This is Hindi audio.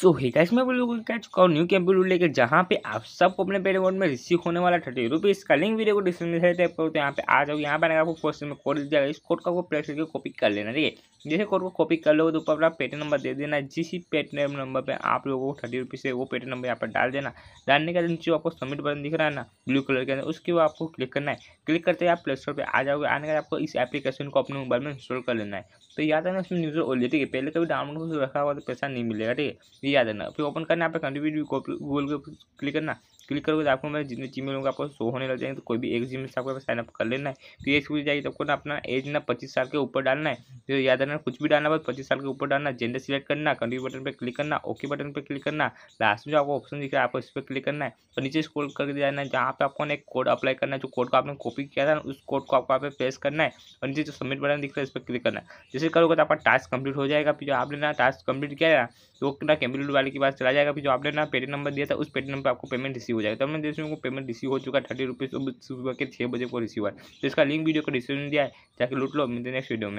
सो ही इसमें मैं कह चुका हूँ न्यू कैम्पल लेकर जहाँ पे आप सबको अपने पेड अकाउंट में रिसीव होने वाला थर्टी रुपीज़ का लिंक वीडियो को डिस्क्रिप्शन में टाइप करो तो यहाँ पे आ जाओ यहाँ पर आपको क्वेश्चन में कोड दिया इस कोड का आपको प्रेस करके कॉपी कर लेना ठीक है जैसे कोड को कॉपी कर लोगे तो ऊपर अपना पेटी नंबर दे देना जिस ही पेटीएम नंबर पर आप लोगों को थर्टी रुपीज़ है वो पेटी नंबर यहाँ पर डाल देना डालने के नीचे आपको सबमिट बटन दिख रहा है ना ब्लू कलर के अंदर उसके बाद आपको क्लिक करना है क्लिक करते ही आप प्ले स्टोर पर आ जाओगे आने के आपको इस एप्लीकेशन को अपने मोबाइल में इंस्टॉल कर लेना है तो याद है ना उसमें न्यूज़ ओली ठीक है पहले कभी डाउनलोड रखा हुआ तो पैसा नहीं मिलेगा ठीक है ये याद रखना फिर ओपन करना यहाँ पे कंट्रीब्यूट गूगल को क्लिक करना क्लिक करोगे तो आपको मैं जितने जी मेल होंगे आपको शो होने लग जाएंगे तो कोई भी एक जी मेल से आपको साइनअप कर लेना है फिर एक स्कूल जाएगी तो आपको ना अपना एज ना पच्चीस साल के ऊपर डालना है फिर तो याद रखना कुछ भी डालना बस पच्चीस साल के ऊपर डालना जेंडर सिलेक्ट करना कंट्री बटन पर क्लिक करना ओके बटन पर क्लिक करना लास्ट में जो आपको ऑप्शन दिख रहा है आपको इस पर क्लिक करना है और तो नीचे स्क्रोल करके जाना है जहाँ पर आपको एक कोड अप्लाई करना है जो कोड को आपने कॉपी किया था ना उस कोड को आपको यहाँ पे प्रेस करना है और नीचे जो सबमिट बटन दिख रहा है इस पर क्लिक करना है जैसे करोगे तो आपका टास्क कंप्लीट हो जाएगा फिर जो आपने ना टास्क कंप्लीट किया है तो ना कंप्यूटर वाले के पास चला जाएगा फिर जो आपने ना पेटी नंबर दिया था उस पेटी नंबर पर आपको पेमेंट रिसीव हो जाएगा तो हमने देख को पेमेंट रिसीव हो चुका है थर्टी रुपीज़ तो सुबह के छः बजे को रिसीव है तो इसका लिंक वीडियो को डिस्क्रिप्शन दिया है जाकर लूट लो मिलते नेक्स्ट वीडियो में